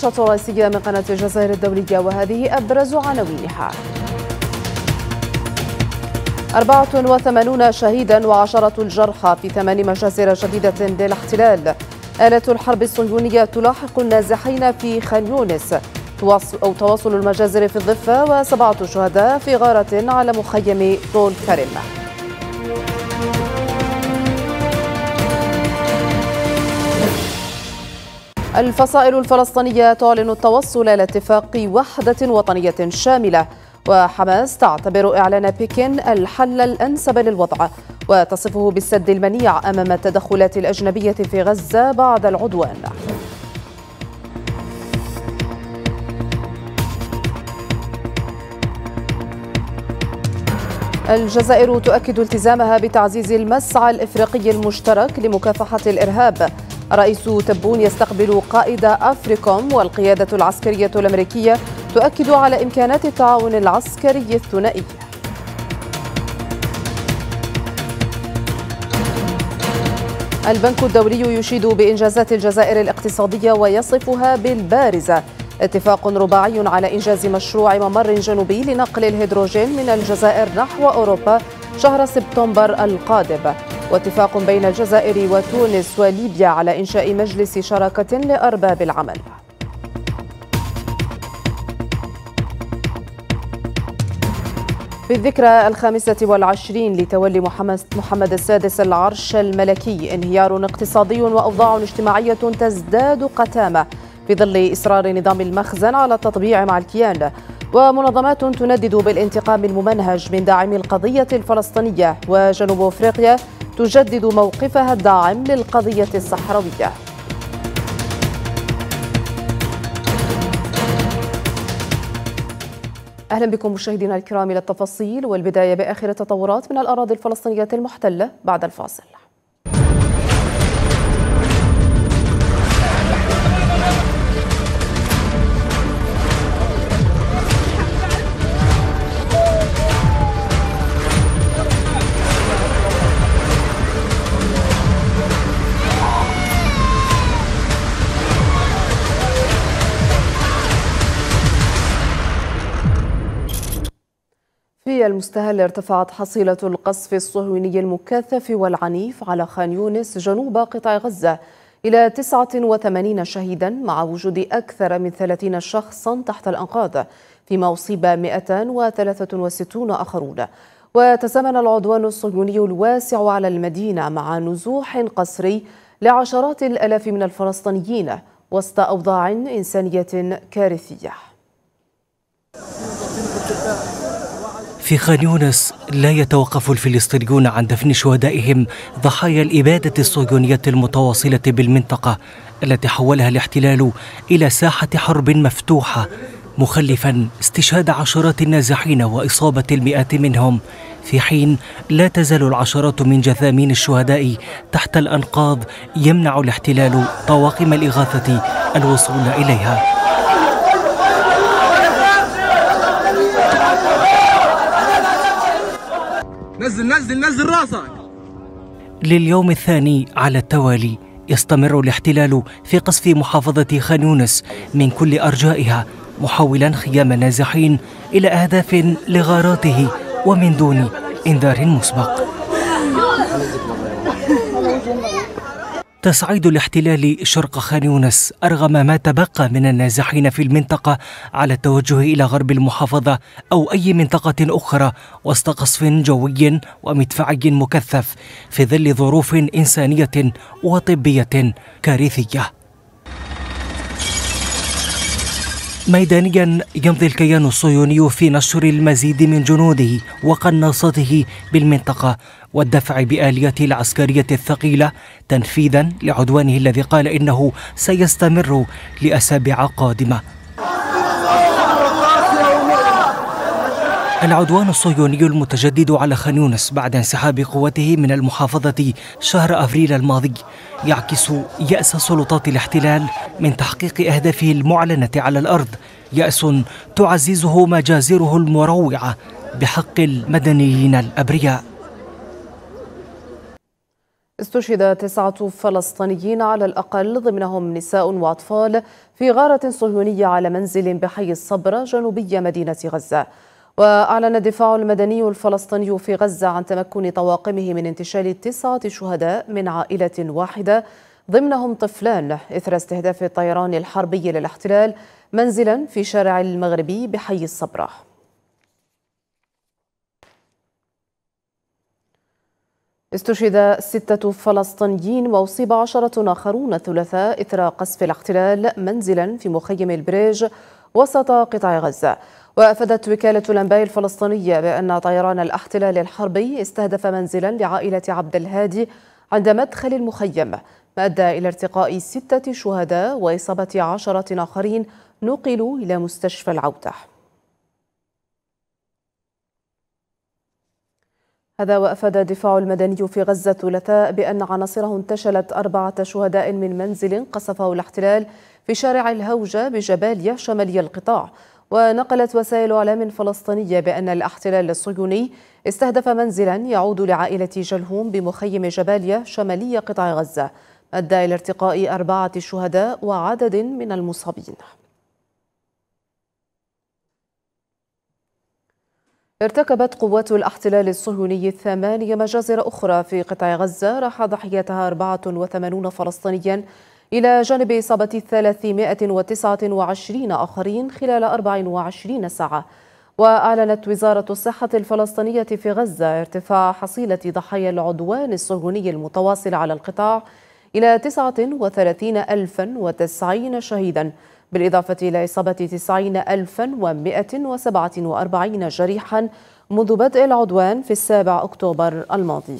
نشرة تراثية من قناة الجزائر الدولية وهذه أبرز عناوينها 84 شهيدا وعشرة الجرحى في ثمان مجازر جديدة للاحتلال آلة الحرب الصهيونية تلاحق النازحين في خان يونس أو تواصل المجازر في الضفة وسبعة شهداء في غارة على مخيم طول كرم الفصائل الفلسطينية تعلن التوصل إلى اتفاق وحدة وطنية شاملة وحماس تعتبر إعلان بكين الحل الأنسب للوضع وتصفه بالسد المنيع أمام التدخلات الأجنبية في غزة بعد العدوان الجزائر تؤكد التزامها بتعزيز المسعى الإفريقي المشترك لمكافحة الإرهاب رئيس تبون يستقبل قائد أفريكوم والقيادة العسكرية الأمريكية تؤكد على إمكانات التعاون العسكري الثنائي البنك الدولي يشيد بإنجازات الجزائر الاقتصادية ويصفها بالبارزة اتفاق رباعي على إنجاز مشروع ممر جنوبي لنقل الهيدروجين من الجزائر نحو أوروبا شهر سبتمبر القادم واتفاق بين الجزائر وتونس وليبيا على إنشاء مجلس شراكة لأرباب العمل في الذكرى الخامسة والعشرين لتولي محمد السادس العرش الملكي انهيار اقتصادي وأوضاع اجتماعية تزداد قتامة في ظل إصرار نظام المخزن على التطبيع مع الكيان ومنظمات تندد بالانتقام الممنهج من داعمي القضية الفلسطينية وجنوب أفريقيا تجدد موقفها الداعم للقضية الصحراوية أهلا بكم مشاهدينا الكرام إلى التفاصيل والبداية بآخر التطورات من الأراضي الفلسطينية المحتلة بعد الفاصل المستهل ارتفعت حصيلة القصف الصهيوني المكثف والعنيف على خان يونس جنوب قطاع غزة إلى 89 شهيدا مع وجود أكثر من 30 شخصا تحت الأنقاض فيما أصيب 263 آخرون وتزامن العدوان الصهيوني الواسع على المدينة مع نزوح قسري لعشرات الألاف من الفلسطينيين وسط أوضاع إنسانية كارثية في خان يونس لا يتوقف الفلسطينيون عن دفن شهدائهم ضحايا الإبادة الصهيونية المتواصلة بالمنطقة التي حولها الاحتلال إلى ساحة حرب مفتوحة مخلفا استشهاد عشرات النازحين وإصابة المئات منهم في حين لا تزال العشرات من جثامين الشهداء تحت الأنقاض يمنع الاحتلال طواقم الإغاثة الوصول إليها نزل نزل نزل راسك لليوم الثاني على التوالي يستمر الاحتلال في قصف محافظة خان يونس من كل أرجائها محولا خيام النازحين إلى أهداف لغاراته ومن دون إنذار مسبق تصعيد الاحتلال شرق خان يونس أرغم ما تبقى من النازحين في المنطقة على التوجه إلى غرب المحافظة أو أي منطقة أخرى وسط قصف جوي ومدفعي مكثف في ظل ظروف إنسانية وطبية كارثية ميدانيا يمضي الكيان الصهيوني في نشر المزيد من جنوده وقناصاته بالمنطقة والدفع بآلياته العسكرية الثقيلة تنفيذا لعدوانه الذي قال إنه سيستمر لأسابيع قادمة العدوان الصهيوني المتجدد على خان يونس بعد انسحاب قوته من المحافظة شهر أفريل الماضي يعكس يأس سلطات الاحتلال من تحقيق أهدافه المعلنة على الأرض يأس تعززه مجازره المروعة بحق المدنيين الأبرياء استشهد تسعة فلسطينيين على الأقل ضمنهم نساء وأطفال في غارة صهيونية على منزل بحي الصبرة جنوبي مدينة غزة وأعلن الدفاع المدني الفلسطيني في غزة عن تمكن طواقمه من انتشال تسعة شهداء من عائلة واحدة ضمنهم طفلان إثر استهداف الطيران الحربي للاحتلال منزلا في شارع المغربي بحي الصبره استشهد ستة فلسطينيين وأصيب عشرة آخرون الثلاثاء إثر قصف الاحتلال منزلا في مخيم البريج وسط قطاع غزة وأفادت وكالة الأنباء الفلسطينية بأن طيران الاحتلال الحربي استهدف منزلا لعائلة عبد الهادي عند مدخل المخيم ما أدى إلى ارتقاء ستة شهداء وإصابة عشرة آخرين نقلوا إلى مستشفى العودة هذا وأفاد الدفاع المدني في غزة ثلاثاء بأن عناصره انتشلت أربعة شهداء من منزل قصفه الاحتلال بشارع الهوجة بجباليا شمالي القطاع ونقلت وسائل اعلام فلسطينيه بان الاحتلال الصهيوني استهدف منزلا يعود لعائله جلهوم بمخيم جباليا شمالي قطاع غزه ادى الى ارتقاء اربعه شهداء وعدد من المصابين ارتكبت قوات الاحتلال الصهيوني ثمانية مجازر أخرى في قطاع غزة راح ضحيتها 84 فلسطينيا إلى جانب إصابة 329 آخرين خلال 24 ساعة وأعلنت وزارة الصحة الفلسطينية في غزة ارتفاع حصيلة ضحايا العدوان الصهيوني المتواصل على القطاع إلى 39090 شهيدا بالإضافة إلى إصابة 90147 جريحا منذ بدء العدوان في السابع أكتوبر الماضي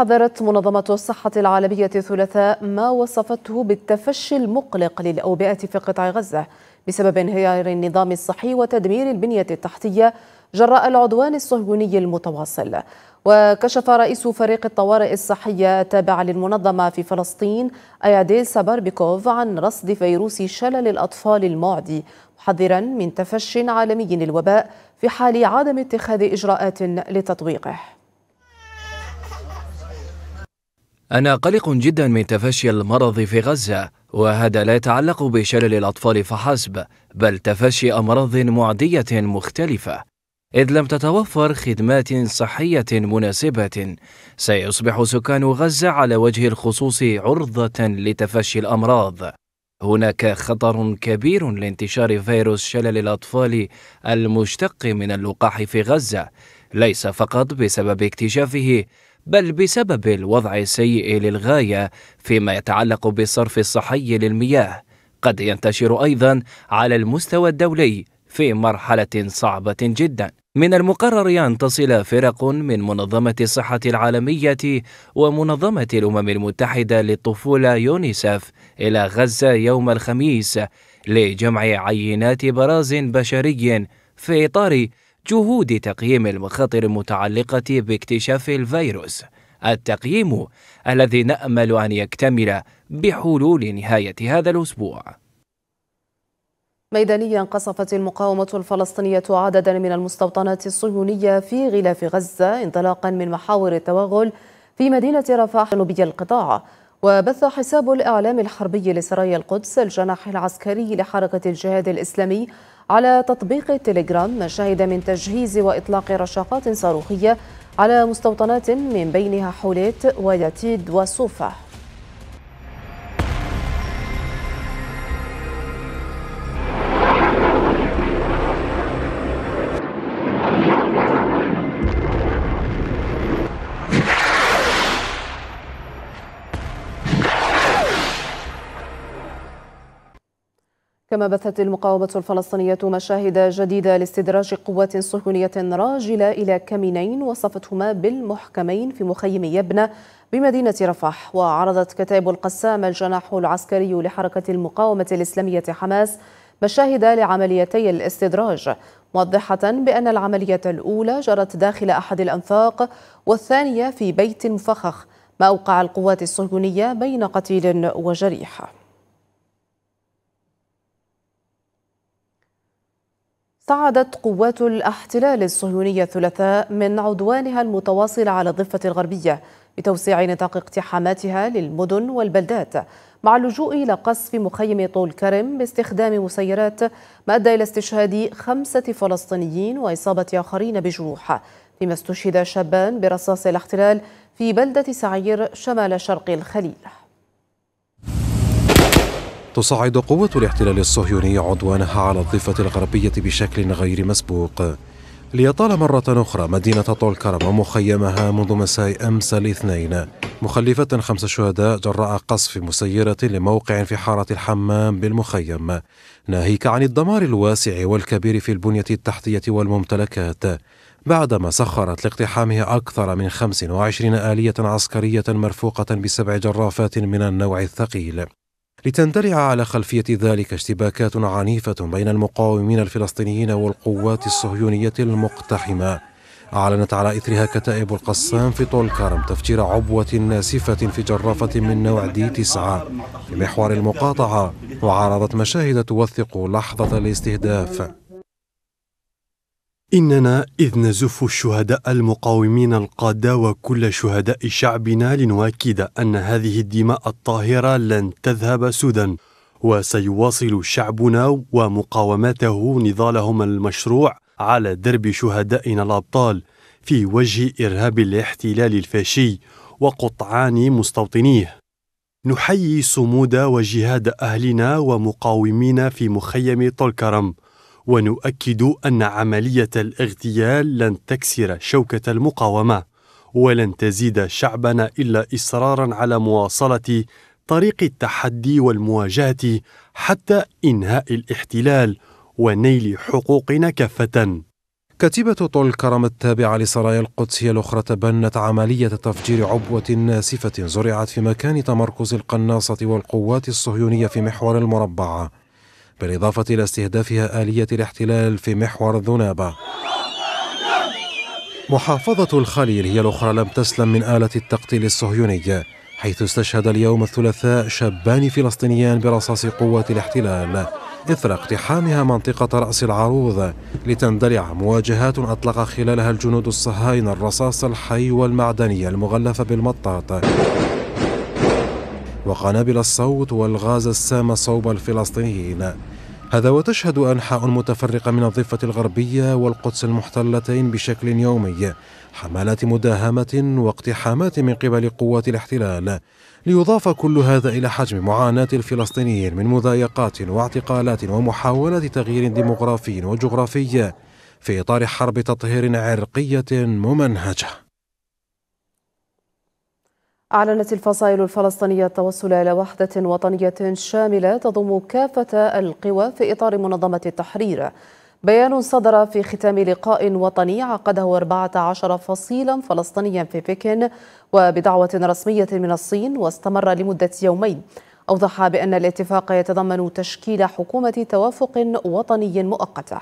حذرت منظمة الصحة العالمية الثلاثاء ما وصفته بالتفشي المقلق للأوبئة في قطاع غزة بسبب انهيار النظام الصحي وتدمير البنية التحتية جراء العدوان الصهيوني المتواصل وكشف رئيس فريق الطوارئ الصحية التابع للمنظمة في فلسطين أياديل ساباربيكوف عن رصد فيروس شلل الأطفال المعدي محذرا من تفشي عالمي للوباء في حال عدم اتخاذ إجراءات لتطويقه أنا قلق جدا من تفشي المرض في غزة وهذا لا يتعلق بشلل الأطفال فحسب بل تفشي أمراض معدية مختلفة إذ لم تتوفر خدمات صحية مناسبة سيصبح سكان غزة على وجه الخصوص عرضة لتفشي الأمراض هناك خطر كبير لانتشار فيروس شلل الأطفال المشتق من اللقاح في غزة ليس فقط بسبب اكتشافه بل بسبب الوضع السيء للغاية فيما يتعلق بالصرف الصحي للمياه قد ينتشر أيضا على المستوى الدولي في مرحلة صعبة جدا من المقرر أن تصل فرق من منظمة الصحة العالمية ومنظمة الأمم المتحدة للطفولة يونيسف إلى غزة يوم الخميس لجمع عينات براز بشري في إطار جهود تقييم المخاطر المتعلقة باكتشاف الفيروس التقييم الذي نأمل أن يكتمل بحلول نهاية هذا الأسبوع ميدانيا قصفت المقاومة الفلسطينية عددا من المستوطنات الصهيونية في غلاف غزة انطلاقا من محاور التوغل في مدينة رفح جنوبي القطاع وبث حساب الإعلام الحربي لسرايا القدس الجناح العسكري لحركة الجهاد الإسلامي على تطبيق تيليجرام ما شهد من تجهيز وإطلاق رشاقات صاروخية على مستوطنات من بينها حوليت وياتيد وصوفه كما بثت المقاومة الفلسطينية مشاهد جديدة لاستدراج قوات صهيونية راجلة إلى كمينين وصفتهما بالمحكمين في مخيم يبنة بمدينة رفح وعرضت كتائب القسام الجناح العسكري لحركة المقاومة الإسلامية حماس مشاهد لعمليتي الاستدراج موضحة بأن العملية الأولى جرت داخل أحد الأنفاق والثانية في بيت مفخخ ما أوقع القوات الصهيونية بين قتيل وجريح تعدت قوات الاحتلال الصهيونية الثلاثاء من عدوانها المتواصل على الضفة الغربية بتوسيع نطاق اقتحاماتها للمدن والبلدات مع اللجوء إلى قصف مخيم طول كرم باستخدام مسيرات ما أدى إلى استشهاد خمسة فلسطينيين وإصابة آخرين بجروح فيما استشهد شابان برصاص الاحتلال في بلدة سعير شمال شرق الخليل تصعد قوة الاحتلال الصهيوني عدوانها على الضفة الغربية بشكل غير مسبوق ليطال مرة أخرى مدينة طولكرم ومخيمها منذ مساء أمس الاثنين مخلفة خمس شهداء جراء قصف مسيرة لموقع في حارة الحمام بالمخيم ناهيك عن الدمار الواسع والكبير في البنية التحتية والممتلكات بعدما سخرت لاقتحامه أكثر من 25 آلية عسكرية مرفوقة بسبع جرافات من النوع الثقيل لتندرع على خلفية ذلك اشتباكات عنيفة بين المقاومين الفلسطينيين والقوات الصهيونية المقتحمة أعلنت على إثرها كتائب القسام في طول كرم تفجير عبوة ناسفة في جرافة من نوع دي تسعة في محور المقاطعة وعرضت مشاهد توثق لحظة الاستهداف إننا إذ نزف الشهداء المقاومين القادة وكل شهداء شعبنا لنؤكد أن هذه الدماء الطاهرة لن تذهب سدى وسيواصل شعبنا ومقاومته نضالهم المشروع على درب شهدائنا الأبطال في وجه إرهاب الاحتلال الفاشي وقطعان مستوطنيه نحيي صمود وجهاد أهلنا ومقاومينا في مخيم طولكرم ونؤكد أن عملية الاغتيال لن تكسر شوكة المقاومة ولن تزيد شعبنا إلا إصرارا على مواصلة طريق التحدي والمواجهة حتى إنهاء الاحتلال ونيل حقوقنا كافة. كتيبة طول كرم التابعة لسرايا القدس هي الأخرى تبنت عملية تفجير عبوة ناسفة زرعت في مكان تمركز القناصة والقوات الصهيونية في محور المربع بالإضافة إلى استهدافها آلية الاحتلال في محور الذنابة محافظة الخليل هي الأخرى لم تسلم من آلة التقتيل الصهيوني حيث استشهد اليوم الثلاثاء شابان فلسطينيان برصاص قوة الاحتلال إثر اقتحامها منطقة رأس العروض لتندلع مواجهات أطلق خلالها الجنود الصهاينة الرصاص الحي والمعدني المغلف بالمطاط وقنابل الصوت والغاز السام صوب الفلسطينيين هذا وتشهد أنحاء متفرقة من الضفة الغربية والقدس المحتلتين بشكل يومي حملات مداهمة واقتحامات من قبل قوات الاحتلال ليضاف كل هذا إلى حجم معاناة الفلسطينيين من مضايقات واعتقالات ومحاولات تغيير ديمغرافي وجغرافي في إطار حرب تطهير عرقية ممنهجة أعلنت الفصائل الفلسطينية التوصل إلى وحدة وطنية شاملة تضم كافة القوى في إطار منظمة التحرير بيان صدر في ختام لقاء وطني عقده 14 فصيلا فلسطينيا في بكين وبدعوة رسمية من الصين واستمر لمدة يومين أوضح بأن الاتفاق يتضمن تشكيل حكومة توافق وطني مؤقتة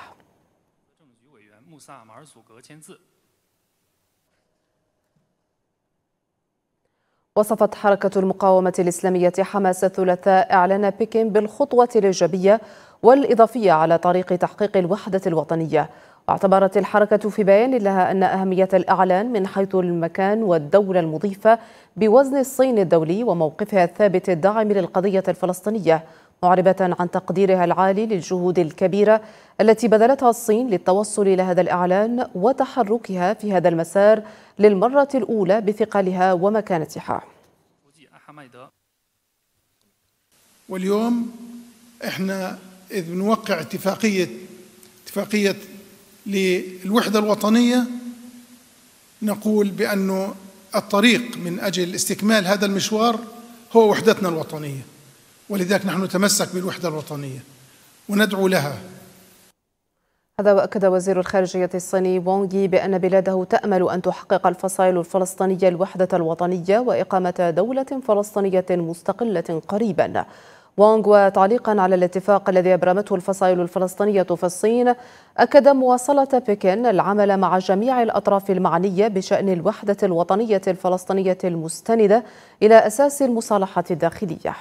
وصفت حركة المقاومة الإسلامية حماس الثلاثاء إعلان بكين بالخطوة الإيجابية والإضافية على طريق تحقيق الوحدة الوطنية واعتبرت الحركة في بيان لها أن أهمية الإعلان من حيث المكان والدولة المضيفة بوزن الصين الدولي وموقفها الثابت الداعم للقضية الفلسطينية معربة عن تقديرها العالي للجهود الكبيرة التي بذلتها الصين للتوصل إلى هذا الإعلان وتحركها في هذا المسار للمرة الأولى بثقلها ومكانتها واليوم احنا إذ بنوقع اتفاقية اتفاقية للوحدة الوطنية نقول بأنه الطريق من أجل استكمال هذا المشوار هو وحدتنا الوطنيه ولذلك نحن نتمسك بالوحدة الوطنية وندعو لها هذا وأكد وزير الخارجية الصيني وونغ بأن بلاده تأمل أن تحقق الفصائل الفلسطينية الوحدة الوطنية وإقامة دولة فلسطينية مستقلة قريبا وونغ وتعليقا على الاتفاق الذي أبرمته الفصائل الفلسطينية في الصين أكد مواصلة بكين العمل مع جميع الأطراف المعنية بشأن الوحدة الوطنية الفلسطينية المستندة إلى أساس المصالحة الداخلية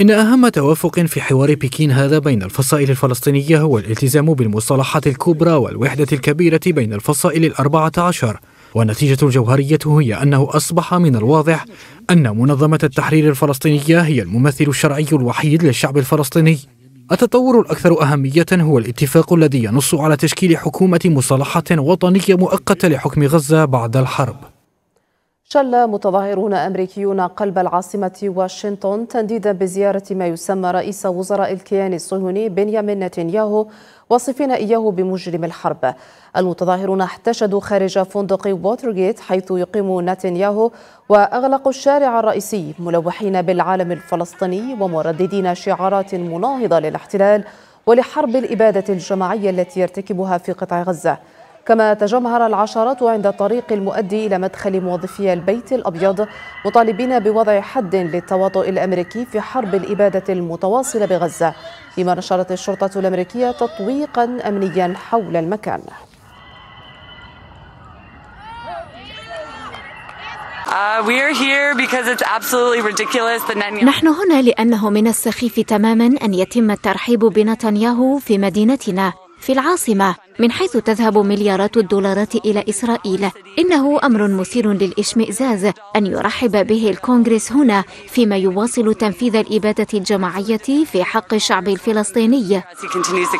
إن أهم توافق في حوار بكين هذا بين الفصائل الفلسطينية هو الالتزام بالمصالحات الكبرى والوحدة الكبيرة بين الفصائل الأربعة عشر والنتيجة الجوهرية هي أنه أصبح من الواضح أن منظمة التحرير الفلسطينية هي الممثل الشرعي الوحيد للشعب الفلسطيني التطور الأكثر أهمية هو الاتفاق الذي ينص على تشكيل حكومة مصالحة وطنية مؤقتة لحكم غزة بعد الحرب شل متظاهرون أمريكيون قلب العاصمة واشنطن تنديدا بزيارة ما يسمى رئيس وزراء الكيان الصهيوني بنيامين نتنياهو وصفين إياه بمجرم الحرب المتظاهرون احتشدوا خارج فندق ووترغيت حيث يقيم نتنياهو وأغلقوا الشارع الرئيسي ملوحين بالعالم الفلسطيني ومرددين شعارات مناهضة للاحتلال ولحرب الإبادة الجماعية التي يرتكبها في قطاع غزة كما تجمهر العشرات عند الطريق المؤدي إلى مدخل موظفي البيت الأبيض مطالبين بوضع حد للتواطؤ الأمريكي في حرب الإبادة المتواصلة بغزة فيما نشرت الشرطة الأمريكية تطويقا أمنيا حول المكان uh, نحن هنا لأنه من السخيف تماما أن يتم الترحيب بنتنياهو في مدينتنا في العاصمة من حيث تذهب مليارات الدولارات إلى إسرائيل إنه أمر مثير للإشمئزاز أن يرحب به الكونغرس هنا فيما يواصل تنفيذ الإبادة الجماعية في حق الشعب الفلسطيني uh,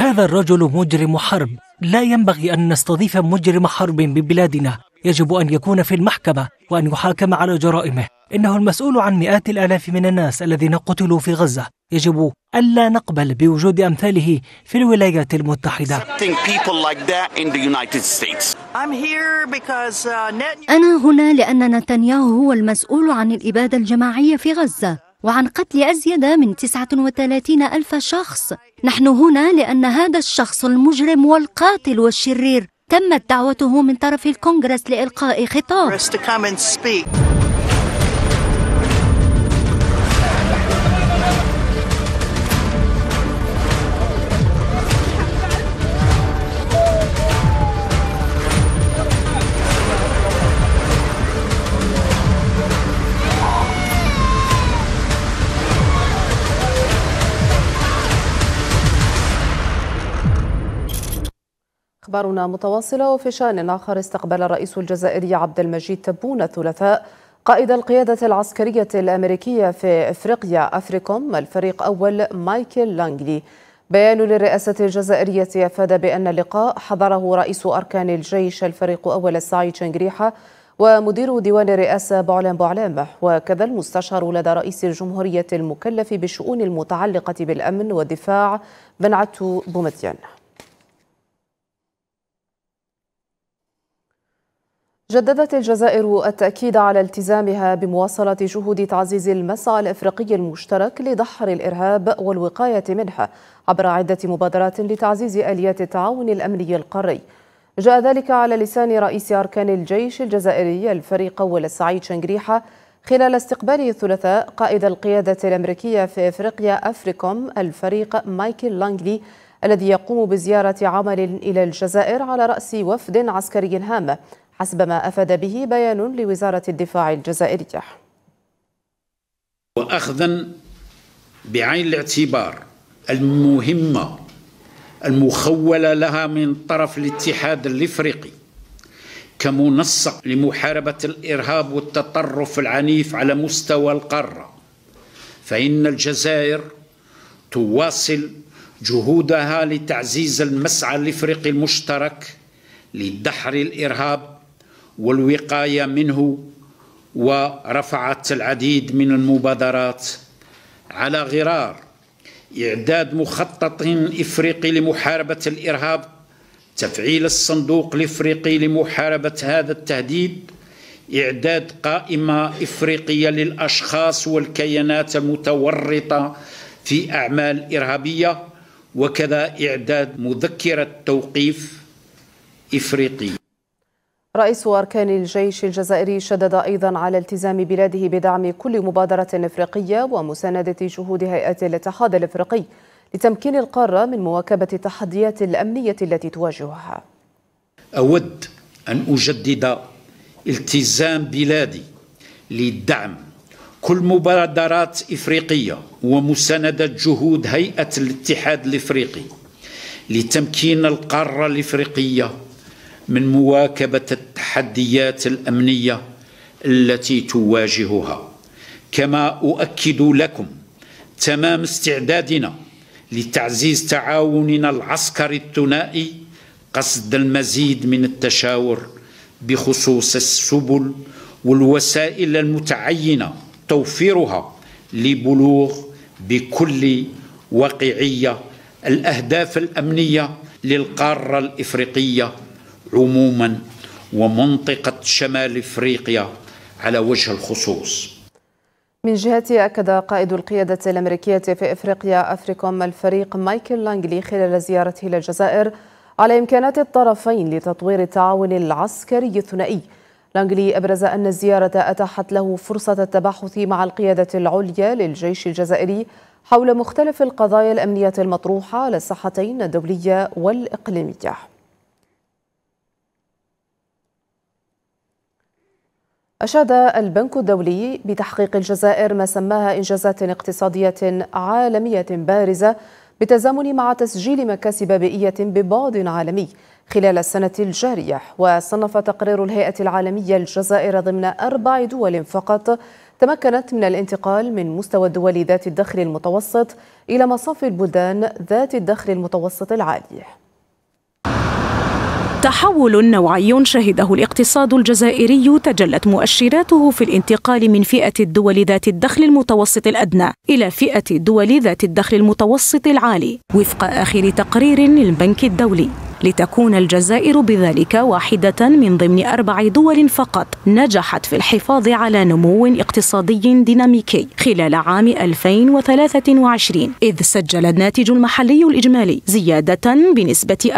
هذا الرجل مجرم حرب لا ينبغي أن نستضيف مجرم حرب ببلادنا يجب أن يكون في المحكمة وأن يحاكم على جرائمه إنه المسؤول عن مئات الآلاف من الناس الذين قتلوا في غزة يجب ألا نقبل بوجود أمثاله في الولايات المتحدة uh, أنا هنا لأن نتنياهو هو المسؤول عن الإبادة الجماعية في غزة وعن قتل أزيد من 39 ألف شخص نحن هنا لأن هذا الشخص المجرم والقاتل والشرير تمت دعوته من طرف الكونغرس لإلقاء خطاب أخبارنا متواصلة وفي شأن آخر استقبل الرئيس الجزائري عبد المجيد تبون الثلاثاء قائد القيادة العسكرية الأمريكية في إفريقيا أفريكوم الفريق أول مايكل لانغلي بيان للرئاسة الجزائرية أفاد بأن اللقاء حضره رئيس أركان الجيش الفريق أول السعيد شنجريحة ومدير ديوان الرئاسة بعلان بوعلامح وكذا المستشار لدى رئيس الجمهورية المكلف بالشؤون المتعلقة بالأمن والدفاع بن عتو بومتيان. جددت الجزائر التأكيد على التزامها بمواصلة جهود تعزيز المسعى الإفريقي المشترك لدحر الإرهاب والوقاية منه عبر عدة مبادرات لتعزيز آليات التعاون الأمني القاري. جاء ذلك على لسان رئيس أركان الجيش الجزائري الفريق أول السعيد شنجريحة خلال استقباله الثلاثاء قائد القيادة الأمريكية في إفريقيا أفريكوم الفريق مايكل لانغلي الذي يقوم بزيارة عمل إلى الجزائر على رأس وفد عسكري هام حسب ما أفاد به بيان لوزارة الدفاع الجزائرية وأخذا بعين الاعتبار المهمة المخولة لها من طرف الاتحاد الإفريقي كمنسق لمحاربة الإرهاب والتطرف العنيف على مستوى القارة فإن الجزائر تواصل جهودها لتعزيز المسعى الإفريقي المشترك لدحر الإرهاب والوقايه منه ورفعت العديد من المبادرات على غرار اعداد مخطط افريقي لمحاربه الارهاب تفعيل الصندوق الافريقي لمحاربه هذا التهديد اعداد قائمه افريقيه للاشخاص والكيانات المتورطه في اعمال ارهابيه وكذا اعداد مذكره توقيف افريقيه رئيس أركان الجيش الجزائري شدد أيضا على التزام بلاده بدعم كل مبادرة إفريقية ومساندة جهود هيئة الاتحاد الإفريقي لتمكين القارة من مواكبة التحديات الأمنية التي تواجهها أود أن أجدد التزام بلادي لدعم كل مبادرات إفريقية ومساندة جهود هيئة الاتحاد الإفريقي لتمكين القارة الإفريقية من مواكبه التحديات الامنيه التي تواجهها كما اؤكد لكم تمام استعدادنا لتعزيز تعاوننا العسكري الثنائي قصد المزيد من التشاور بخصوص السبل والوسائل المتعينه توفيرها لبلوغ بكل واقعيه الاهداف الامنيه للقاره الافريقيه عموما ومنطقة شمال افريقيا على وجه الخصوص من جهته أكد قائد القيادة الأمريكية في إفريقيا أفريكوم الفريق مايكل لانجلي خلال زيارته إلى الجزائر على إمكانات الطرفين لتطوير التعاون العسكري الثنائي لانجلي أبرز أن الزيارة أتاحت له فرصة التباحث مع القيادة العليا للجيش الجزائري حول مختلف القضايا الأمنية المطروحة على الساحتين الدولية والإقليمية أشاد البنك الدولي بتحقيق الجزائر ما سماها إنجازات اقتصادية عالمية بارزة بالتزامن مع تسجيل مكاسب بيئية ببعد عالمي خلال السنة الجارية وصنف تقرير الهيئة العالمية الجزائر ضمن أربع دول فقط تمكنت من الانتقال من مستوى الدول ذات الدخل المتوسط إلى مصاف البلدان ذات الدخل المتوسط العالي تحول نوعي شهده الاقتصاد الجزائري تجلت مؤشراته في الانتقال من فئة الدول ذات الدخل المتوسط الأدنى إلى فئة الدول ذات الدخل المتوسط العالي وفق آخر تقرير للبنك الدولي لتكون الجزائر بذلك واحدة من ضمن أربع دول فقط نجحت في الحفاظ على نمو اقتصادي ديناميكي خلال عام 2023 إذ سجل الناتج المحلي الإجمالي زيادة بنسبة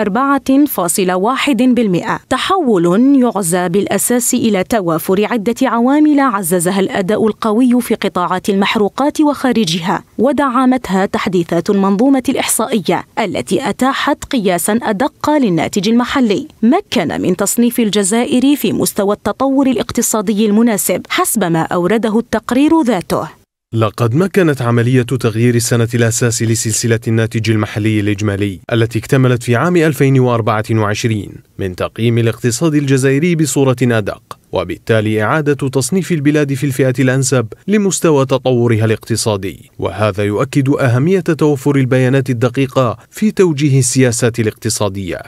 4.1% تحول يعزى بالأساس إلى توافر عدة عوامل عززها الأداء القوي في قطاعات المحروقات وخارجها ودعمتها تحديثات المنظومة الإحصائية التي أتاحت قياسا أدق للناتج المحلي مكن من تصنيف الجزائر في مستوى التطور الاقتصادي المناسب حسب ما أورده التقرير ذاته لقد مكنت عملية تغيير السنة الأساسي لسلسلة الناتج المحلي الإجمالي التي اكتملت في عام 2024 من تقييم الاقتصاد الجزائري بصورة أدق وبالتالي إعادة تصنيف البلاد في الفئة الأنسب لمستوى تطورها الاقتصادي وهذا يؤكد أهمية توفر البيانات الدقيقة في توجيه السياسات الاقتصادية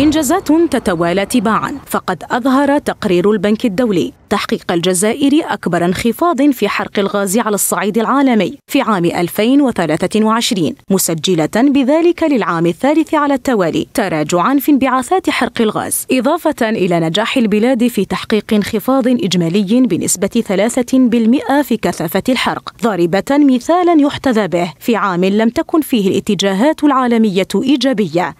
إنجازات تتوالى تباعا فقد أظهر تقرير البنك الدولي تحقيق الجزائر أكبر انخفاض في حرق الغاز على الصعيد العالمي في عام 2023 مسجلة بذلك للعام الثالث على التوالي تراجعا في انبعاثات حرق الغاز إضافة إلى نجاح البلاد في تحقيق انخفاض إجمالي بنسبة 3% في كثافة الحرق ضاربة مثالا يحتذى به في عام لم تكن فيه الاتجاهات العالمية إيجابية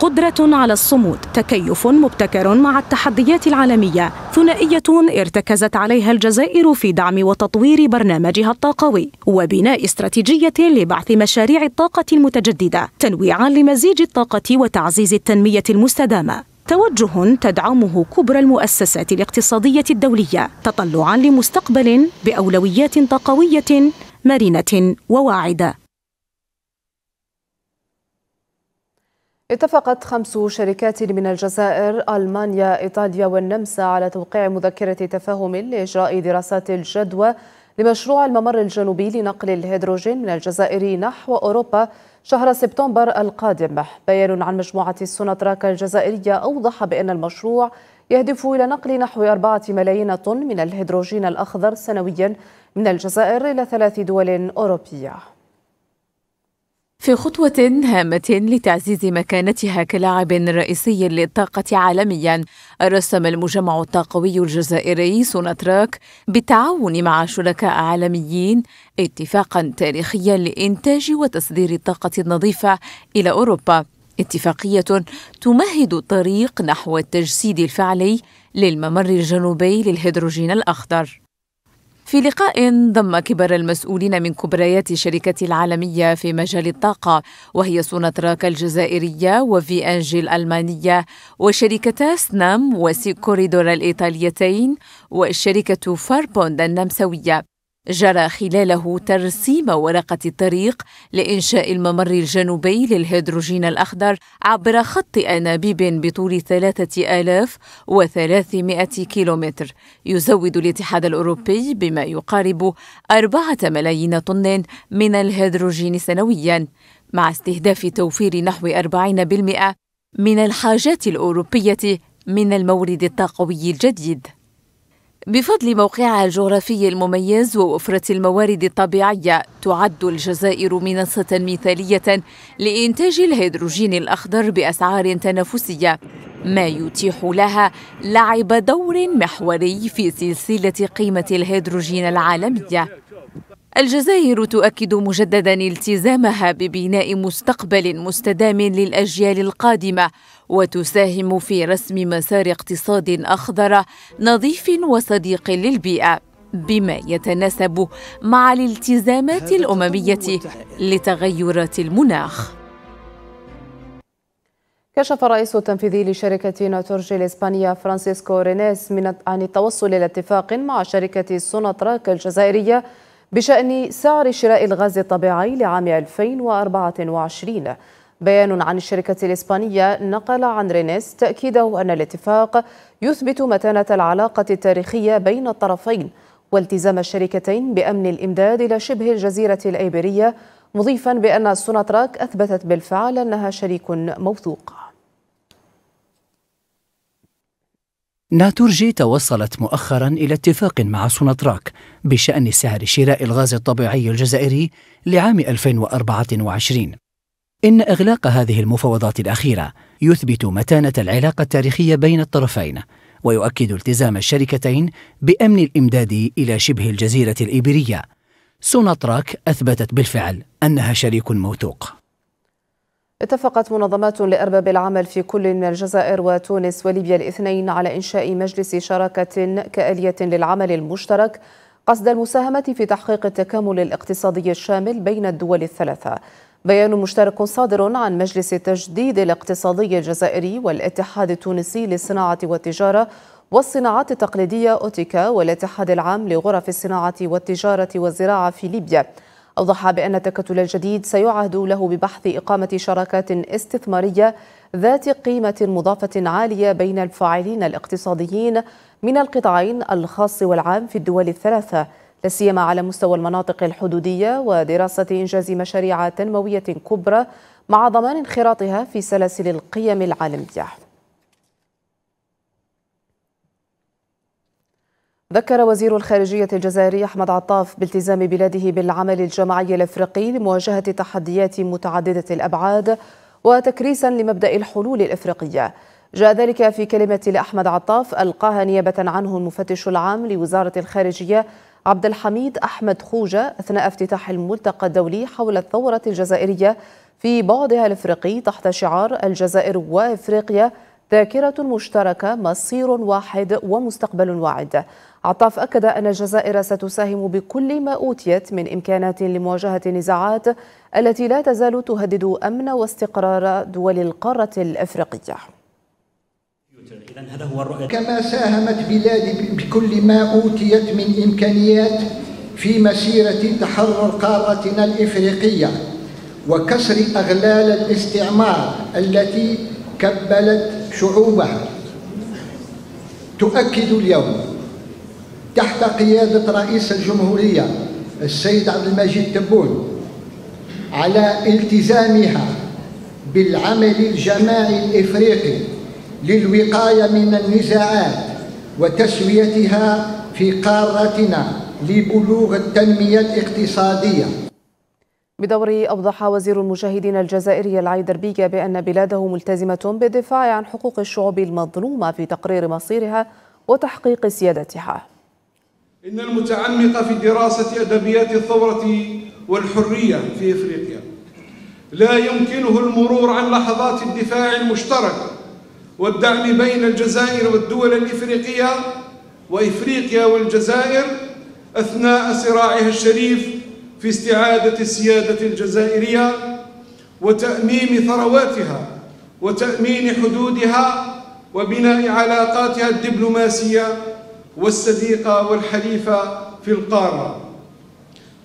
قدرة على الصمود تكيف مبتكر مع التحديات العالمية ثنائية ارتكزت عليها الجزائر في دعم وتطوير برنامجها الطاقوي وبناء استراتيجية لبعث مشاريع الطاقة المتجددة تنويعا لمزيج الطاقة وتعزيز التنمية المستدامة توجه تدعمه كبرى المؤسسات الاقتصاديه الدوليه تطلعا لمستقبل باولويات طاقويه مرنه وواعده اتفقت خمس شركات من الجزائر ألمانيا إيطاليا والنمسا على توقيع مذكرة تفاهم لإجراء دراسات الجدوى لمشروع الممر الجنوبي لنقل الهيدروجين من الجزائر نحو أوروبا شهر سبتمبر القادم بيان عن مجموعة سوناتراك الجزائرية أوضح بأن المشروع يهدف إلى نقل نحو أربعة ملايين طن من الهيدروجين الأخضر سنويا من الجزائر إلى ثلاث دول أوروبية في خطوة هامة لتعزيز مكانتها كلاعب رئيسي للطاقة عالميا رسم المجمع الطاقوي الجزائري سوناتراك بالتعاون مع شركاء عالميين اتفاقا تاريخيا لإنتاج وتصدير الطاقة النظيفة إلى أوروبا اتفاقية تمهد الطريق نحو التجسيد الفعلي للممر الجنوبي للهيدروجين الأخضر في لقاء ضم كبار المسؤولين من كبريات الشركة العالمية في مجال الطاقة وهي سوناتراك الجزائرية وفي أنجي الألمانية وشركتا سنام وسيكوريدور الإيطاليتين وشركة فاربوند النمساوية جرى خلاله ترسيم ورقة الطريق لإنشاء الممر الجنوبي للهيدروجين الأخضر عبر خط أنابيب بطول 3300 كيلومتر يزود الاتحاد الأوروبي بما يقارب 4 ملايين طن من الهيدروجين سنوياً مع استهداف توفير نحو 40% من الحاجات الأوروبية من المورد الطاقوي الجديد بفضل موقعها الجغرافي المميز ووفرة الموارد الطبيعية تعد الجزائر منصة مثالية لإنتاج الهيدروجين الأخضر بأسعار تنافسية ما يتيح لها لعب دور محوري في سلسلة قيمة الهيدروجين العالمية الجزائر تؤكد مجددا التزامها ببناء مستقبل مستدام للأجيال القادمة وتساهم في رسم مسار اقتصاد اخضر نظيف وصديق للبيئه بما يتناسب مع الالتزامات الامميه لتغيرات المناخ كشف الرئيس التنفيذي لشركة ناتورجي الإسبانية فرانسيسكو رينيس من عن التوصل إلى اتفاق مع شركة سوناتراك الجزائرية بشأن سعر شراء الغاز الطبيعي لعام 2024 بيان عن الشركة الإسبانية نقل عن رينيس تأكيده أن الاتفاق يثبت متانة العلاقة التاريخية بين الطرفين والتزام الشركتين بأمن الإمداد إلى شبه الجزيرة الأيبيرية مضيفا بأن سوناتراك أثبتت بالفعل أنها شريك موثوق ناتورجي توصلت مؤخرا إلى اتفاق مع سوناتراك بشأن سعر شراء الغاز الطبيعي الجزائري لعام 2024 إن إغلاق هذه المفاوضات الأخيرة يثبت متانة العلاقة التاريخية بين الطرفين ويؤكد التزام الشركتين بأمن الإمداد إلى شبه الجزيرة الإيبيرية سوناتراك أثبتت بالفعل أنها شريك موثوق اتفقت منظمات لأرباب العمل في كل من الجزائر وتونس وليبيا الاثنين على إنشاء مجلس شراكة كآلية للعمل المشترك قصد المساهمة في تحقيق التكامل الاقتصادي الشامل بين الدول الثلاثة بيان مشترك صادر عن مجلس التجديد الاقتصادي الجزائري والاتحاد التونسي للصناعة والتجارة والصناعات التقليدية أوتيكا والاتحاد العام لغرف الصناعة والتجارة والزراعة في ليبيا أوضح بأن التكتل الجديد سيعهد له ببحث إقامة شراكات استثمارية ذات قيمة مضافة عالية بين الفاعلين الاقتصاديين من القطاعين الخاص والعام في الدول الثلاثة لاسيما على مستوى المناطق الحدودية ودراسة إنجاز مشاريع تنموية كبرى مع ضمان انخراطها في سلاسل القيم العالمية ذكر وزير الخارجية الجزائري أحمد عطاف بالتزام بلاده بالعمل الجماعي الأفريقي لمواجهة تحديات متعددة الأبعاد وتكريسا لمبدأ الحلول الأفريقية جاء ذلك في كلمة لأحمد عطاف ألقاها نيابة عنه المفتش العام لوزارة الخارجية عبد الحميد أحمد خوجة أثناء افتتاح الملتقى الدولي حول الثورة الجزائرية في بعدها الإفريقي تحت شعار الجزائر وإفريقيا ذاكرة مشتركة مصير واحد ومستقبل واعد عطاف أكد أن الجزائر ستساهم بكل ما أوتيت من إمكانات لمواجهة النزاعات التي لا تزال تهدد أمن واستقرار دول القارة الإفريقية كما ساهمت بلادي بكل ما أوتيت من إمكانيات في مسيرة تحرر قارتنا الإفريقية وكسر أغلال الاستعمار التي كبلت شعوبها تؤكد اليوم تحت قيادة رئيس الجمهورية السيد عبد المجيد تبون على التزامها بالعمل الجماعي الإفريقي للوقاية من النزاعات وتسويتها في قارتنا لبلوغ التنمية الاقتصادية بدوره أوضح وزير المجاهدين الجزائري بيجا بأن بلاده ملتزمة بالدفاع عن حقوق الشعوب المظلومة في تقرير مصيرها وتحقيق سيادتها إن المتعمق في دراسة أدبيات الثورة والحرية في إفريقيا لا يمكنه المرور عن لحظات الدفاع المشترك والدعم بين الجزائر والدول الإفريقية وإفريقيا والجزائر أثناء صراعها الشريف في استعادة السيادة الجزائرية وتأميم ثرواتها وتأمين حدودها وبناء علاقاتها الدبلوماسية والصديقة والحليفة في القارة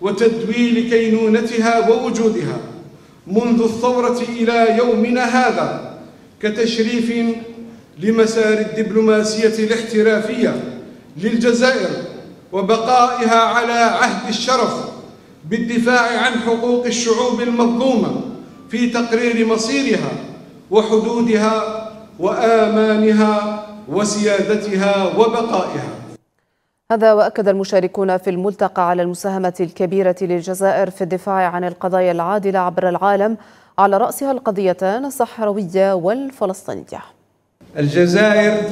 وتدويل كينونتها ووجودها منذ الثورة إلى يومنا هذا كتشريف لمسار الدبلوماسية الاحترافية للجزائر وبقائها على عهد الشرف بالدفاع عن حقوق الشعوب المظلومة في تقرير مصيرها وحدودها وآمانها وسيادتها وبقائها هذا وأكد المشاركون في الملتقى على المساهمة الكبيرة للجزائر في الدفاع عن القضايا العادلة عبر العالم على رأسها القضيتان الصحراوية والفلسطينية الجزائر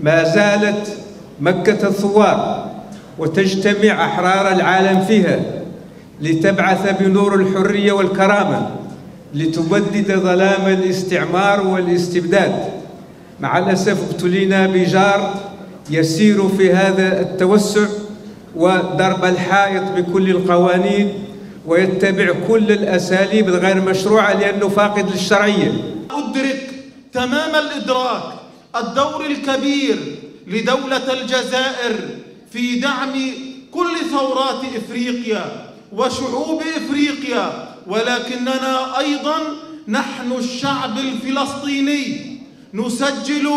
ما زالت مكة الثوار وتجتمع أحرار العالم فيها لتبعث بنور الحرية والكرامة لتبدد ظلام الاستعمار والاستبداد مع الأسف ابتلينا بجار يسير في هذا التوسع وضرب الحائط بكل القوانين ويتبع كل الأساليب الغير مشروعة لأنه فاقد للشرعية أدرك تمام الإدراك الدور الكبير لدولة الجزائر في دعم كل ثورات إفريقيا وشعوب إفريقيا ولكننا أيضا نحن الشعب الفلسطيني نسجل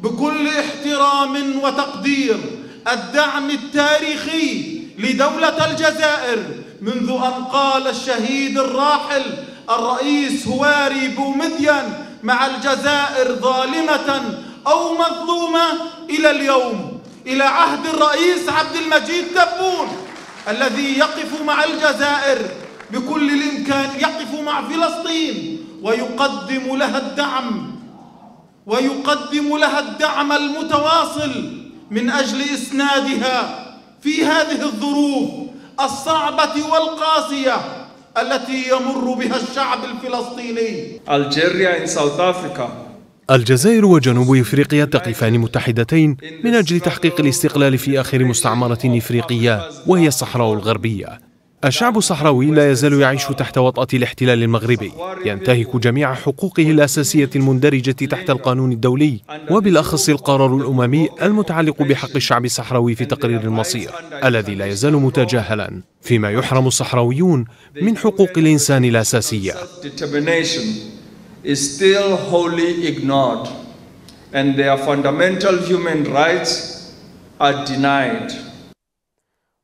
بكل احترام وتقدير الدعم التاريخي لدولة الجزائر منذ أن قال الشهيد الراحل الرئيس هواري بومدين مع الجزائر ظالمة أو مظلومة إلى اليوم إلى عهد الرئيس عبد المجيد تبون الذي يقف مع الجزائر بكل الإمكان يقف مع فلسطين ويقدم لها الدعم ويقدم لها الدعم المتواصل من أجل إسنادها في هذه الظروف الصعبة والقاسية التي يمر بها الشعب الفلسطيني الجيريا in South Africa الجزائر وجنوب افريقيا تقفان متحدتين من اجل تحقيق الاستقلال في اخر مستعمره افريقيه وهي الصحراء الغربيه الشعب الصحراوي لا يزال يعيش تحت وطأة الاحتلال المغربي ينتهك جميع حقوقه الأساسية المندرجة تحت القانون الدولي وبالأخص القرار الأممي المتعلق بحق الشعب الصحراوي في تقرير المصير الذي لا يزال متجاهلا فيما يحرم الصحراويون من حقوق الإنسان الأساسية and their fundamental human rights are denied.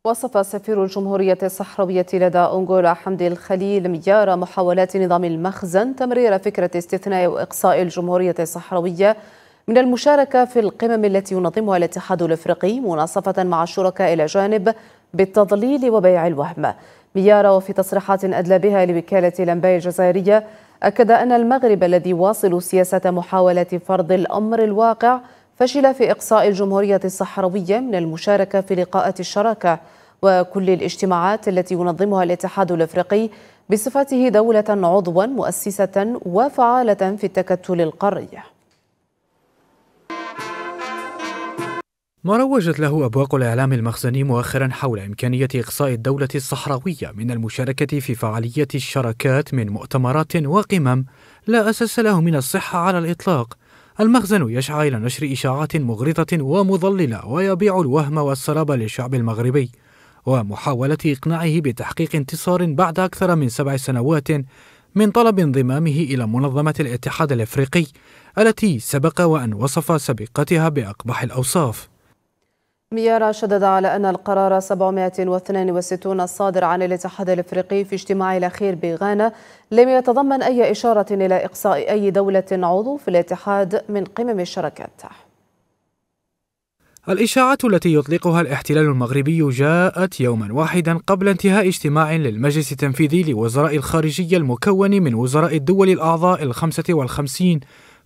وصف سفير الجمهورية الصحراوية لدى أنغولا حمدي الخليل ميار محاولات نظام المخزن تمرير فكرة استثناء وإقصاء الجمهورية الصحراوية من المشاركة في القمم التي ينظمها الاتحاد الإفريقي مناصفة مع الشركاء إلى جانب بالتضليل وبيع الوهم ميارا وفي تصريحات أدلى بها لوكالة الأنباء الجزائرية أكد أن المغرب الذي واصل سياسة محاولة فرض الأمر الواقع فشل في إقصاء الجمهورية الصحراوية من المشاركة في لقاءات الشراكة وكل الاجتماعات التي ينظمها الاتحاد الافريقي بصفته دوله عضوا مؤسسه وفعاله في التكتل القاري ما روجت له أبواق الإعلام المخزني مؤخرا حول إمكانية إقصاء الدولة الصحراوية من المشاركة في فعالية الشراكات من مؤتمرات وقمم لا أساس له من الصحة على الإطلاق المخزن يسعى إلى نشر إشاعات مغرضة ومضللة ويبيع الوهم والسراب للشعب المغربي ومحاولة إقناعه بتحقيق انتصار بعد أكثر من سبع سنوات من طلب انضمامه إلى منظمة الاتحاد الأفريقي التي سبق وأن وصف سابقتها بأقبح الأوصاف ميارا شدد على أن القرار 762 الصادر عن الاتحاد الإفريقي في اجتماعه الأخير بغانا لم يتضمن أي إشارة إلى إقصاء أي دولة عضو في الاتحاد من قمم الشراكات الإشاعات التي يطلقها الاحتلال المغربي جاءت يوما واحدا قبل انتهاء اجتماع للمجلس التنفيذي لوزراء الخارجية المكون من وزراء الدول الأعضاء الخمسة والخمسين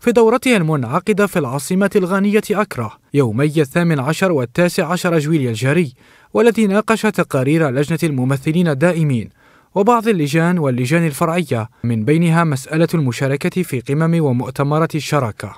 في دورتها المنعقدة في العاصمة الغانية أكرا يومي الثامن عشر والتاسع عشر جويليا الجاري والتي ناقش تقارير لجنة الممثلين الدائمين وبعض اللجان واللجان الفرعية من بينها مسألة المشاركة في قمم ومؤتمرات الشراكة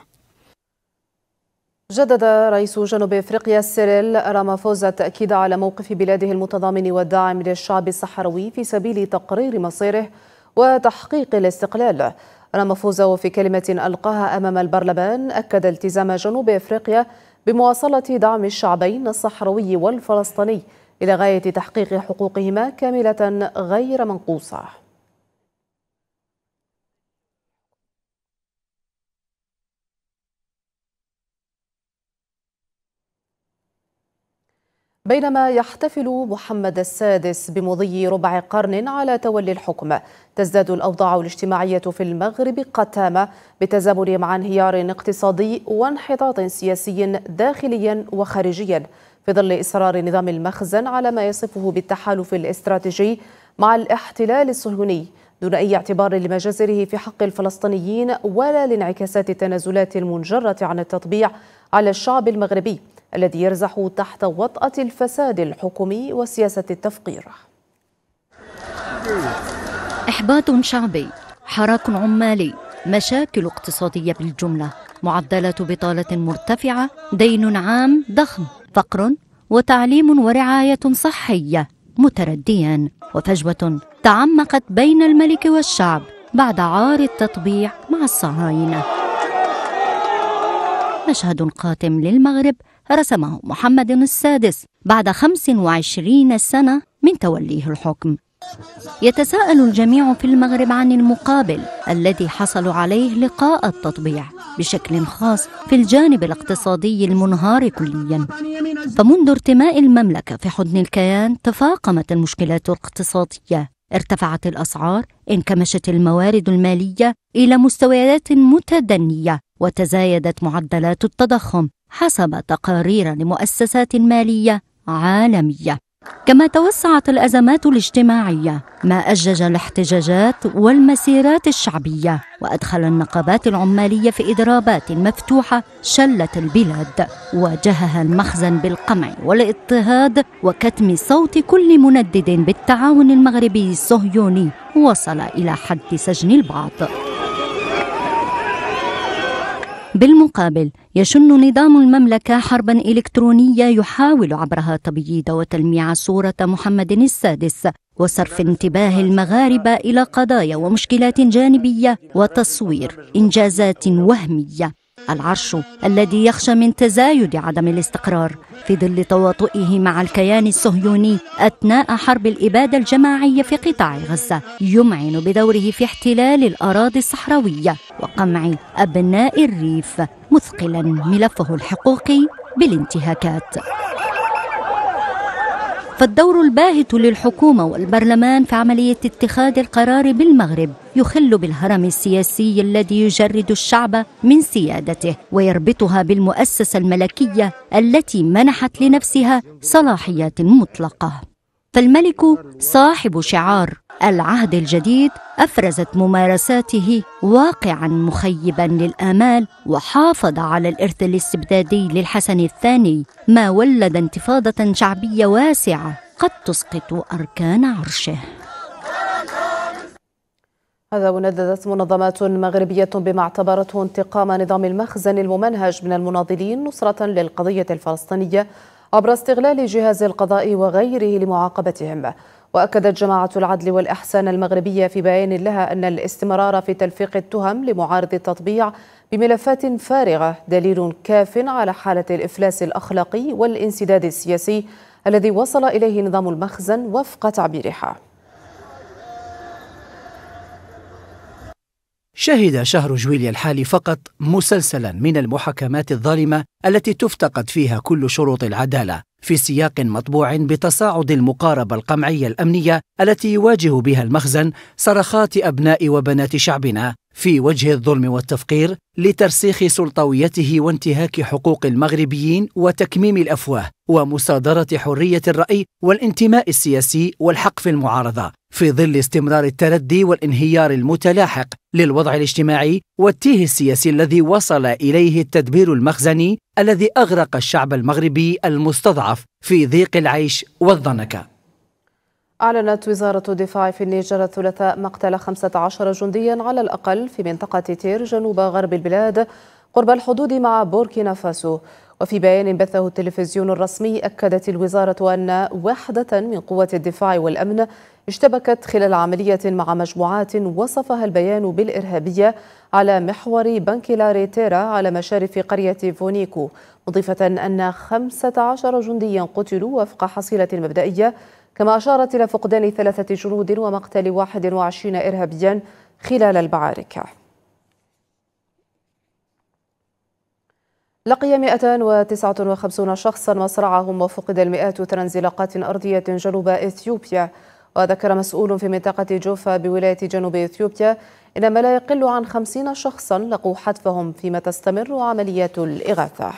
جدد رئيس جنوب افريقيا سيريل رامافوزا التاكيد على موقف بلاده المتضامن والداعم للشعب الصحراوي في سبيل تقرير مصيره وتحقيق الاستقلال رام فوزه في كلمة ألقاها أمام البرلمان أكد التزام جنوب أفريقيا بمواصلة دعم الشعبين الصحراوي والفلسطيني إلى غاية تحقيق حقوقهما كاملة غير منقوصة بينما يحتفل محمد السادس بمضي ربع قرن على تولي الحكم تزداد الاوضاع الاجتماعيه في المغرب قتامه بتزامن مع انهيار اقتصادي وانحطاط سياسي داخليا وخارجيا في ظل اصرار نظام المخزن على ما يصفه بالتحالف الاستراتيجي مع الاحتلال الصهيوني دون أي اعتبار لمجازره في حق الفلسطينيين ولا لانعكاسات التنازلات المنجرة عن التطبيع على الشعب المغربي الذي يرزح تحت وطأة الفساد الحكومي وسياسة التفقير إحباط شعبي حراك عمالي مشاكل اقتصادية بالجملة معدلة بطالة مرتفعة دين عام ضخم فقر وتعليم ورعاية صحية مترديان وفجوة تعمقت بين الملك والشعب بعد عار التطبيع مع الصهاينة مشهد قاتم للمغرب رسمه محمد السادس بعد 25 سنة من توليه الحكم يتساءل الجميع في المغرب عن المقابل الذي حصلوا عليه لقاء التطبيع بشكل خاص في الجانب الاقتصادي المنهار كليا فمنذ ارتماء المملكة في حضن الكيان تفاقمت المشكلات الاقتصادية ارتفعت الأسعار انكمشت الموارد المالية إلى مستويات متدنية وتزايدت معدلات التضخم حسب تقارير لمؤسسات مالية عالمية كما توسعت الأزمات الاجتماعية ما أجج الاحتجاجات والمسيرات الشعبية وأدخل النقابات العمالية في إضرابات مفتوحة شلت البلاد واجهها المخزن بالقمع والاضطهاد وكتم صوت كل مندد بالتعاون المغربي الصهيوني وصل إلى حد سجن البعض بالمقابل يشن نظام المملكة حربا إلكترونية يحاول عبرها تبييض وتلميع صورة محمد السادس وصرف انتباه المغاربة إلى قضايا ومشكلات جانبية وتصوير إنجازات وهمية العرش الذي يخشى من تزايد عدم الاستقرار في ظل تواطئه مع الكيان الصهيوني اثناء حرب الاباده الجماعيه في قطاع غزه يمعن بدوره في احتلال الاراضي الصحراويه وقمع ابناء الريف مثقلا ملفه الحقوقي بالانتهاكات فالدور الباهت للحكومة والبرلمان في عملية اتخاذ القرار بالمغرب يخل بالهرم السياسي الذي يجرد الشعب من سيادته ويربطها بالمؤسسة الملكية التي منحت لنفسها صلاحيات مطلقة فالملك صاحب شعار العهد الجديد افرزت ممارساته واقعا مخيبا للامال وحافظ على الارث الاستبدادي للحسن الثاني ما ولد انتفاضه شعبيه واسعه قد تسقط اركان عرشه هذا ونددت منظمات مغربية بما اعتبرته انتقام نظام المخزن الممنهج من المناضلين نصرة للقضية الفلسطينية عبر استغلال جهاز القضاء وغيره لمعاقبتهم وأكدت جماعة العدل والإحسان المغربية في بيان لها أن الاستمرار في تلفيق التهم لمعارض التطبيع بملفات فارغة دليل كاف على حالة الإفلاس الأخلاقي والانسداد السياسي الذي وصل إليه نظام المخزن وفق تعبيرها شهد شهر جويليا الحالي فقط مسلسلا من المحاكمات الظالمه التي تفتقد فيها كل شروط العداله في سياق مطبوع بتصاعد المقاربه القمعيه الامنيه التي يواجه بها المخزن صرخات ابناء وبنات شعبنا في وجه الظلم والتفقير لترسيخ سلطويته وانتهاك حقوق المغربيين وتكميم الافواه ومصادره حريه الراي والانتماء السياسي والحق في المعارضه في ظل استمرار التردي والانهيار المتلاحق للوضع الاجتماعي والتيه السياسي الذي وصل اليه التدبير المخزني الذي اغرق الشعب المغربي المستضعف في ضيق العيش والضنكه أعلنت وزارة الدفاع في النيجر الثلاثاء مقتل 15 جنديا على الأقل في منطقة تير جنوب غرب البلاد قرب الحدود مع بوركينا فاسو وفي بيان بثه التلفزيون الرسمي أكدت الوزارة أن وحدة من قوة الدفاع والأمن اشتبكت خلال عملية مع مجموعات وصفها البيان بالإرهابية على محور بنكيلاري تيرا على مشارف قرية فونيكو مضيفة أن 15 جنديا قتلوا وفق حصيلة مبدئية كما أشارت إلى فقدان ثلاثة جنود ومقتل 21 إرهابيا خلال المعارك لقي 259 شخصا مصرعهم وفقد المئات تنزلقات أرضية جنوب إثيوبيا وذكر مسؤول في منطقة جوفا بولاية جنوب إثيوبيا إن ما لا يقل عن 50 شخصا لقوا حتفهم فيما تستمر عمليات الإغاثة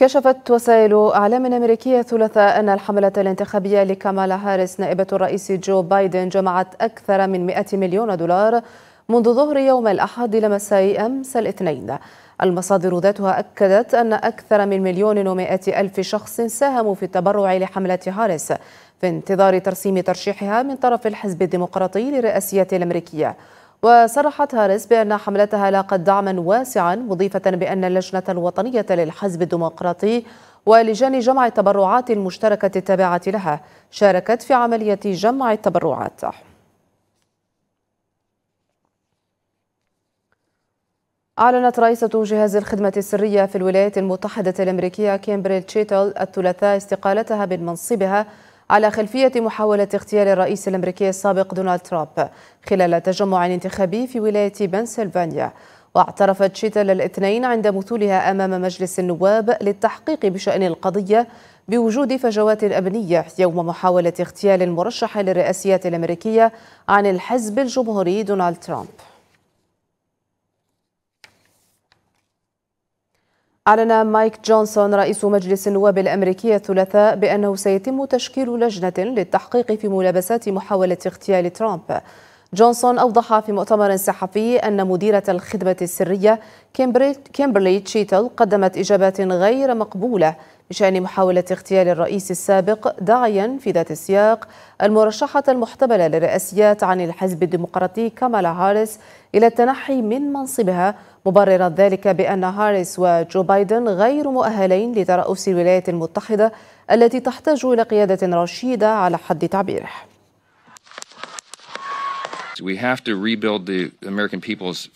كشفت وسائل أعلام أمريكية ثلاثة أن الحملة الانتخابية لكامالا هاريس نائبة الرئيس جو بايدن جمعت أكثر من 100 مليون دولار منذ ظهر يوم الأحد إلى مساء أمس الاثنين المصادر ذاتها أكدت أن أكثر من مليون ومائة ألف شخص ساهموا في التبرع لحملة هاريس في انتظار ترسيم ترشيحها من طرف الحزب الديمقراطي للرئاسية الأمريكية وصرحت هارس بأن حملتها لاقت دعما واسعا مضيفة بأن اللجنة الوطنية للحزب الديمقراطي ولجان جمع التبرعات المشتركة التابعة لها شاركت في عملية جمع التبرعات أعلنت رئيسة جهاز الخدمة السرية في الولايات المتحدة الأمريكية كيمبريل تشيتل الثلاثاء استقالتها من منصبها على خلفية محاولة اغتيال الرئيس الأمريكي السابق دونالد ترامب خلال تجمع انتخابي في ولاية بنسلفانيا واعترفت شيتل الاثنين عند مثولها أمام مجلس النواب للتحقيق بشأن القضية بوجود فجوات أمنية يوم محاولة اغتيال المرشح للرئاسيات الأمريكية عن الحزب الجمهوري دونالد ترامب أعلن مايك جونسون رئيس مجلس النواب الأمريكي الثلاثاء بأنه سيتم تشكيل لجنة للتحقيق في ملابسات محاولة اغتيال ترامب جونسون أوضح في مؤتمر صحفي أن مديرة الخدمة السرية كيمبرلي تشيتل قدمت إجابات غير مقبولة بشأن محاولة اغتيال الرئيس السابق داعيا في ذات السياق المرشحة المحتملة للرئاسيات عن الحزب الديمقراطي كامالا هاريس إلى التنحي من منصبها مبررا ذلك بأن هاريس وجو بايدن غير مؤهلين لترأس الولايات المتحدة التي تحتاج إلى قيادة رشيدة على حد تعبيره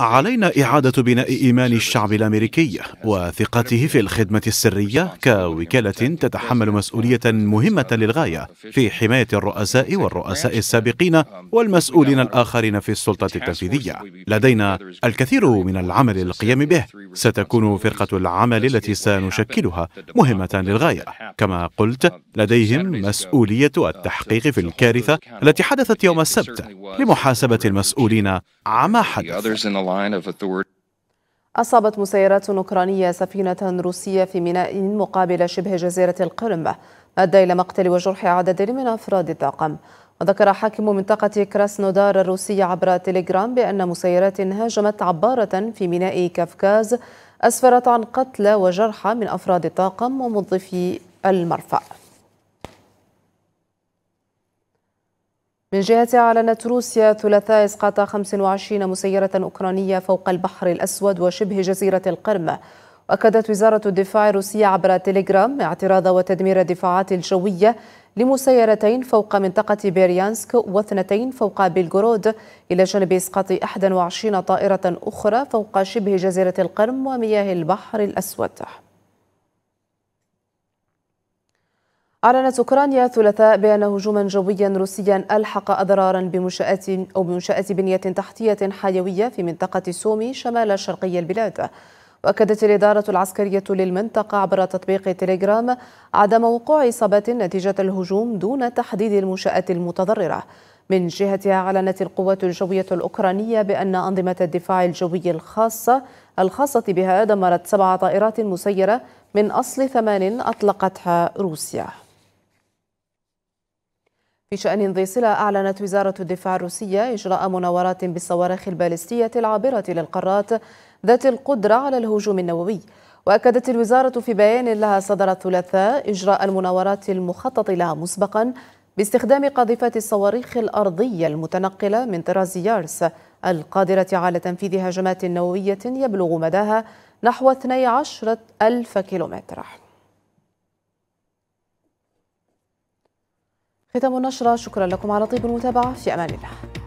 علينا إعادة بناء إيمان الشعب الأمريكي وثقته في الخدمة السرية كوكالة تتحمل مسؤولية مهمة للغاية في حماية الرؤساء والرؤساء السابقين والمسؤولين الآخرين في السلطة التنفيذية لدينا الكثير من العمل للقيام به ستكون فرقة العمل التي سنشكلها مهمة للغاية كما قلت لديهم مسؤولية التحقيق في الكارثة التي حدثت يوم السبت لمحاسبة بمثابة المسؤولين عما حدث أصابت مسيرات أوكرانية سفينة روسية في ميناء مقابل شبه جزيرة القرم أدى إلى مقتل وجرح عدد من أفراد الطاقم وذكر حاكم منطقة كراسنودار الروسية عبر تليجرام بأن مسيرات هاجمت عبارة في ميناء كافكاز أسفرت عن قتلى وجرحى من أفراد الطاقم وموظفي المرفأ من جهتها أعلنت روسيا ثلاثاء إسقاط 25 مسيرة أوكرانية فوق البحر الأسود وشبه جزيرة القرم وأكدت وزارة الدفاع الروسية عبر تيليجرام اعتراض وتدمير الدفاعات الجوية لمسيرتين فوق منطقة بيريانسك واثنتين فوق بيلغورود إلى جانب إسقاط 21 طائرة أخرى فوق شبه جزيرة القرم ومياه البحر الأسود أعلنت أوكرانيا الثلاثاء بأن هجوما جويا روسيا ألحق أضرارا بمنشآت أو بمنشأة بنية تحتية حيوية في منطقة سومي شمال شرقي البلاد وأكدت الإدارة العسكرية للمنطقة عبر تطبيق تيليجرام عدم وقوع إصابات نتيجة الهجوم دون تحديد المنشآت المتضررة من جهتها أعلنت القوات الجوية الأوكرانية بأن أنظمة الدفاع الجوي الخاصة الخاصة بها دمرت سبع طائرات مسيرة من أصل ثمان أطلقتها روسيا في شأن ذي صلة أعلنت وزارة الدفاع الروسية إجراء مناورات بالصواريخ البالستية العابرة للقارات ذات القدرة على الهجوم النووي وأكدت الوزارة في بيان لها صدر الثلاثاء إجراء المناورات المخطط لها مسبقا باستخدام قاذفات الصواريخ الأرضية المتنقلة من طراز يارس القادرة على تنفيذ هجمات نووية يبلغ مداها نحو 12 ألف كيلومتر ختام النشرة شكرا لكم على طيب المتابعة في أمان الله